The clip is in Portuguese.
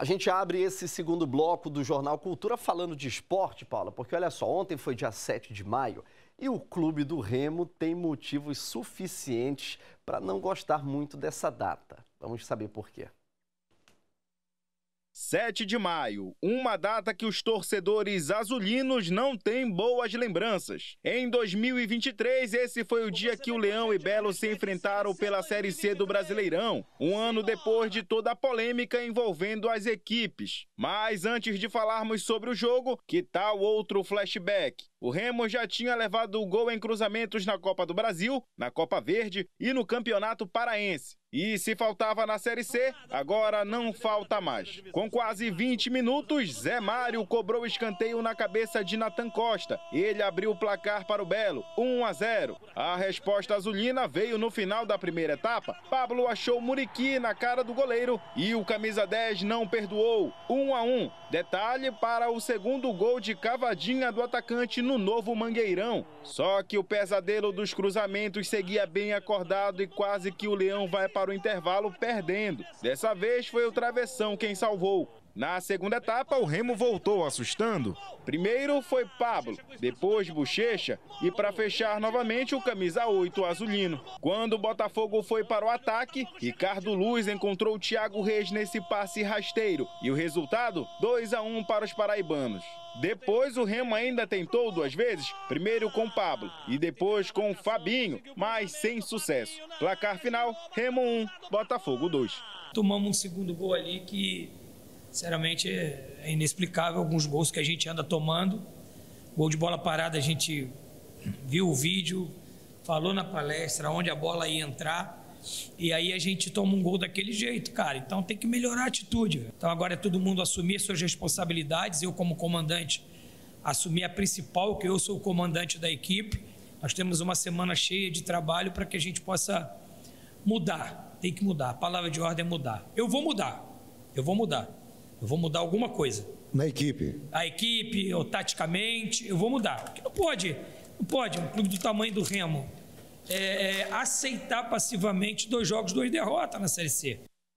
A gente abre esse segundo bloco do Jornal Cultura falando de esporte, Paula, porque olha só, ontem foi dia 7 de maio e o Clube do Remo tem motivos suficientes para não gostar muito dessa data. Vamos saber por quê. 7 de maio, uma data que os torcedores azulinos não têm boas lembranças. Em 2023, esse foi o dia que o Leão e Belo se enfrentaram pela Série C do Brasileirão, um ano depois de toda a polêmica envolvendo as equipes. Mas antes de falarmos sobre o jogo, que tal outro flashback? O Remo já tinha levado o gol em cruzamentos na Copa do Brasil, na Copa Verde e no Campeonato Paraense. E se faltava na Série C, agora não falta mais. Com quase 20 minutos, Zé Mário cobrou escanteio na cabeça de Natan Costa. Ele abriu o placar para o Belo, 1 a 0. A resposta azulina veio no final da primeira etapa. Pablo achou Muriqui na cara do goleiro e o camisa 10 não perdoou, 1 a 1. Detalhe para o segundo gol de cavadinha do atacante no novo Mangueirão. Só que o pesadelo dos cruzamentos seguia bem acordado e quase que o Leão vai para o intervalo perdendo. Dessa vez foi o Travessão quem salvou. Na segunda etapa, o Remo voltou assustando. Primeiro foi Pablo, depois Bochecha e para fechar novamente o camisa 8 azulino. Quando o Botafogo foi para o ataque, Ricardo Luz encontrou Thiago Reis nesse passe rasteiro e o resultado 2 a 1 para os paraibanos. Depois o Remo ainda tentou duas vezes, primeiro com Pablo e depois com Fabinho, mas sem sucesso. Placar final: Remo 1, Botafogo 2. Tomamos um segundo gol ali que Sinceramente, é inexplicável alguns gols que a gente anda tomando. Gol de bola parada, a gente viu o vídeo, falou na palestra onde a bola ia entrar. E aí a gente toma um gol daquele jeito, cara. Então tem que melhorar a atitude. Então agora é todo mundo assumir suas responsabilidades. Eu, como comandante, assumir a principal, que eu sou o comandante da equipe. Nós temos uma semana cheia de trabalho para que a gente possa mudar. Tem que mudar. A palavra de ordem é mudar. Eu vou mudar. Eu vou mudar. Eu vou mudar alguma coisa. Na equipe? A equipe, ou taticamente, eu vou mudar. Porque não pode, não pode, um clube do tamanho do Remo, é, é, aceitar passivamente dois jogos, duas derrotas na Série C.